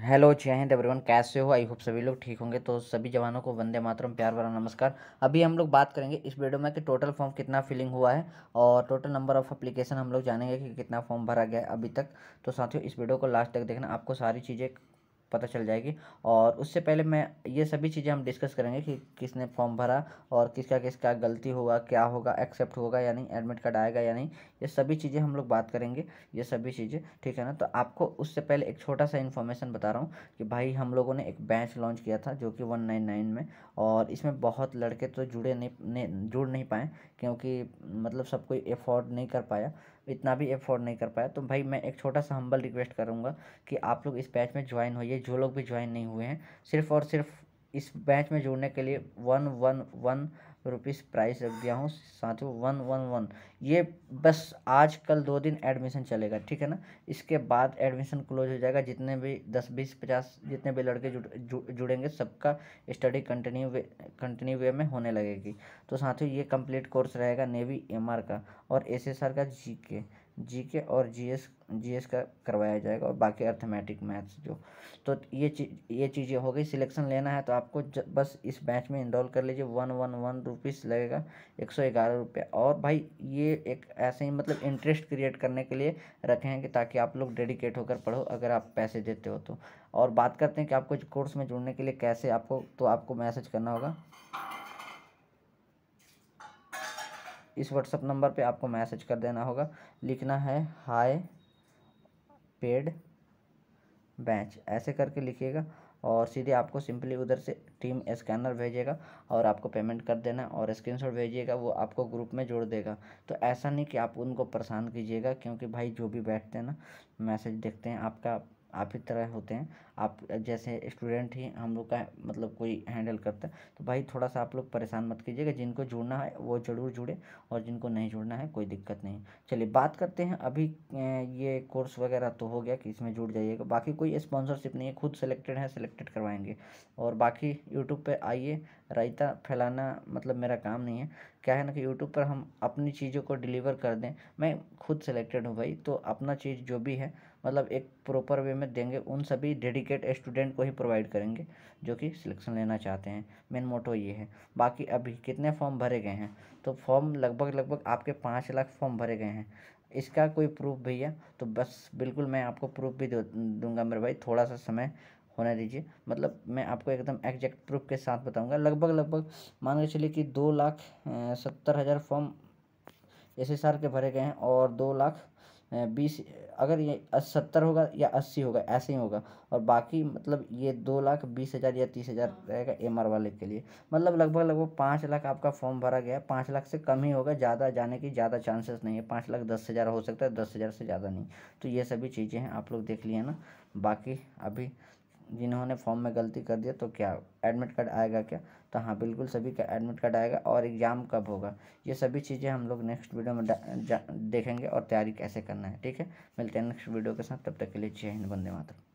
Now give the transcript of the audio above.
Hello जय Hind everyone कैसे हो आई होप सभी लोग ठीक होंगे तो सभी जवानों को वंदे मातरम प्यार भरा नमस्कार अभी हम लोग बात करेंगे इस वीडियो में कि टोटल फॉर्म कितना फिलिंग हुआ है और टोटल नंबर ऑफ एप्लीकेशन हम लोग जानेंगे कि कितना फॉर्म भरा गया है अभी तक तो साथियों इस वीडियो को लास्ट तक देखना आपको सारी चीज़ें पता चल जाएगी और उससे पहले मैं ये सभी चीज़ें हम डिस्कस करेंगे कि किसने फॉर्म भरा और किसका किसका गलती होगा क्या होगा एक्सेप्ट होगा या नहीं एडमिट कार्ड आएगा या नहीं ये सभी चीज़ें हम लोग बात करेंगे ये सभी चीज़ें ठीक है ना तो आपको उससे पहले एक छोटा सा इन्फॉर्मेशन बता रहा हूँ कि भाई हम लोगों ने एक बैच लॉन्च किया था जो कि वन नाइन नाइन में और इसमें बहुत लड़के तो जुड़े नहीं जुड़ नहीं पाए क्योंकि मतलब सब कोई एफोर्ड नहीं कर पाया इतना भी एफोर्ड नहीं कर पाया तो भाई मैं एक छोटा सा हम्बल रिक्वेस्ट करूँगा कि आप लोग इस बैच में ज्वाइन होइए जो लोग भी ज्वाइन नहीं हुए हैं सिर्फ और सिर्फ इस बैच में जुड़ने के लिए one one one rupees price रख दिया हूँ साथियों वन वन वन ये बस आज कल दो दिन एडमिशन चलेगा ठीक है ना इसके बाद एडमिशन क्लोज हो जाएगा जितने भी दस बीस पचास जितने भी लड़के जुड़ जु, जुड़ेंगे सबका study continue way continue way में होने लगेगी तो साथियों ये कंप्लीट कोर्स रहेगा नेवी एम का और एस का जी के जी के और जीएस जीएस का करवाया जाएगा और बाकी अर्थमेटिक मैथ्स जो तो ये चीज ये चीज़ें हो गई सिलेक्शन लेना है तो आपको ज, बस इस बैच में इनरोल कर लीजिए वन वन वन रुपीज़ लगेगा एक सौ ग्यारह रुपये और भाई ये एक ऐसे ही मतलब इंटरेस्ट क्रिएट करने के लिए रखे हैं कि ताकि आप लोग डेडिकेट होकर पढ़ो अगर आप पैसे देते हो तो और बात करते हैं कि आपको कोर्स में जुड़ने के लिए कैसे आपको तो आपको मैसेज करना होगा इस व्हाट्सअप नंबर पे आपको मैसेज कर देना होगा लिखना है हाई पेड बैच ऐसे करके लिखिएगा और सीधे आपको सिंपली उधर से टीम स्कैनर भेजेगा और आपको पेमेंट कर देना और स्क्रीनशॉट भेजिएगा वो आपको ग्रुप में जोड़ देगा तो ऐसा नहीं कि आप उनको परेशान कीजिएगा क्योंकि भाई जो भी बैठते हैं ना मैसेज देखते हैं आपका आप ही तरह होते हैं आप जैसे स्टूडेंट ही हम लोग का मतलब कोई हैंडल करता है तो भाई थोड़ा सा आप लोग परेशान मत कीजिएगा जिनको जुड़ना है वो ज़रूर जुड़े और जिनको नहीं जुड़ना है कोई दिक्कत नहीं चलिए बात करते हैं अभी ये कोर्स वगैरह तो हो गया कि इसमें जुड़ जाइएगा बाकी कोई स्पॉन्सरशिप नहीं है खुद सेलेक्टेड है सेलेक्टेड करवाएंगे और बाकी यूट्यूब पर आइए रायता फैलाना मतलब मेरा काम नहीं है क्या है ना कि यूट्यूब पर हम अपनी चीज़ों को डिलीवर कर दें मैं खुद सेलेक्टेड हूँ भाई तो अपना चीज़ जो भी है मतलब एक प्रॉपर वे में देंगे उन सभी डेडिकेट स्टूडेंट को ही प्रोवाइड करेंगे जो कि सिलेक्शन लेना चाहते हैं मेन मोटो ये है बाकी अभी कितने फॉर्म भरे गए हैं तो फॉर्म लगभग लगभग आपके पाँच लाख फॉर्म भरे गए हैं इसका कोई प्रूफ भैया तो बस बिल्कुल मैं आपको प्रूफ भी दूंगा मेरे भाई थोड़ा सा समय होने दीजिए मतलब मैं आपको एकदम एग्जैक्ट प्रूफ के साथ बताऊंगा लगभग लगभग मान के चलिए कि दो लाख सत्तर हज़ार फॉर्म एस के भरे गए हैं और दो लाख बीस अगर ये सत्तर होगा या अस्सी होगा ऐसे ही होगा और बाकी मतलब ये दो लाख बीस हज़ार या तीस हज़ार हाँ। रहेगा एम आर वाले के लिए मतलब लगभग लगभग पाँच लाख आपका फॉर्म भरा गया है पाँच लाख से कम ही होगा ज़्यादा जाने की ज़्यादा चांसेस नहीं है पाँच लाख दस हज़ार हो सकता है दस हज़ार से ज़्यादा नहीं तो ये सभी चीज़ें हैं आप लोग देख लिए ना बाकी अभी जिन्होंने फॉर्म में गलती कर दिया तो क्या एडमिट कार्ड आएगा क्या तो हाँ बिल्कुल सभी का एडमिट कार्ड आएगा और एग्ज़ाम कब होगा ये सभी चीज़ें हम लोग नेक्स्ट वीडियो में देखेंगे और तैयारी कैसे करना है ठीक है मिलते हैं नेक्स्ट वीडियो के साथ तब तक के लिए जय हिंद वंदे मातरम